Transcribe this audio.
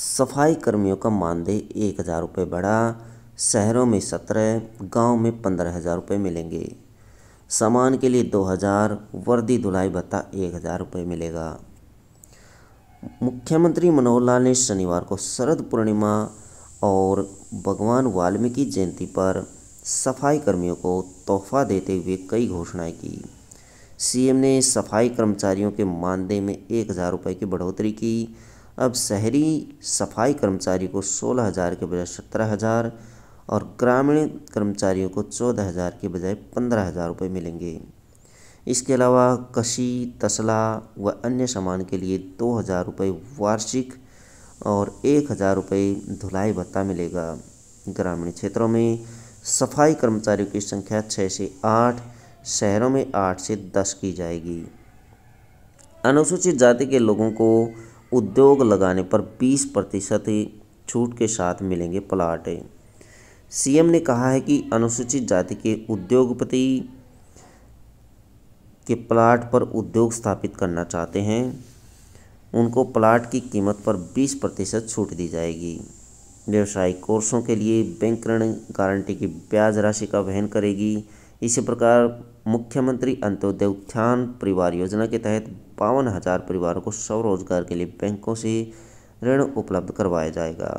सफाई कर्मियों का मानदेय एक हज़ार रुपये बढ़ा शहरों में सत्रह गांव में पंद्रह हज़ार रुपये मिलेंगे सामान के लिए दो हज़ार वर्दी धुलाई भत्ता एक हज़ार रुपये मिलेगा मुख्यमंत्री मनोहर लाल ने शनिवार को शरद पूर्णिमा और भगवान वाल्मीकि जयंती पर सफाई कर्मियों को तोहफा देते हुए कई घोषणाएं की सीएम ने सफाई कर्मचारियों के मानदेय में एक हज़ार रुपये की बढ़ोतरी की अब शहरी सफाई कर्मचारी को सोलह हज़ार के बजाय सत्रह हज़ार और ग्रामीण कर्मचारियों को चौदह हज़ार के बजाय पंद्रह हज़ार रुपये मिलेंगे इसके अलावा कशी तसला व अन्य सामान के लिए दो हज़ार रुपये वार्षिक और एक हज़ार रुपये धुलाई भत्ता मिलेगा ग्रामीण क्षेत्रों में सफाई कर्मचारियों की संख्या छः से आठ शहरों में आठ से दस की जाएगी अनुसूचित जाति के लोगों को उद्योग लगाने पर 20 प्रतिशत छूट के साथ मिलेंगे प्लाट सीएम ने कहा है कि अनुसूचित जाति के उद्योगपति के प्लाट पर उद्योग स्थापित करना चाहते हैं उनको प्लाट की कीमत पर 20 प्रतिशत छूट दी जाएगी व्यवसायिक कोर्सों के लिए बैंक ऋण गारंटी की ब्याज राशि का वहन करेगी इसी प्रकार मुख्यमंत्री अंत्योदय उत्थान परिवार योजना के तहत बावन हजार परिवारों को स्वरोजगार के लिए बैंकों से ऋण उपलब्ध करवाया जाएगा